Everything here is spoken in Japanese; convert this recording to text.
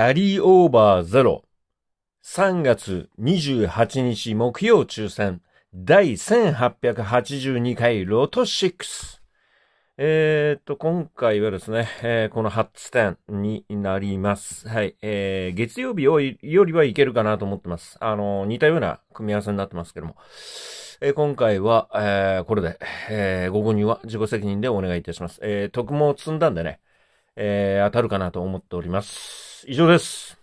キャリーオーバーゼロ。3月28日木曜抽選。第1882回ロト6。えっ、と、今回はですね、えー、この初点になります。はい。えー、月曜日よりはいけるかなと思ってます。あの、似たような組み合わせになってますけども。えー、今回は、えー、これで、えー、ご購入は自己責任でお願いいたします。えー、特を積んだんでね、えー、当たるかなと思っております。。以上です。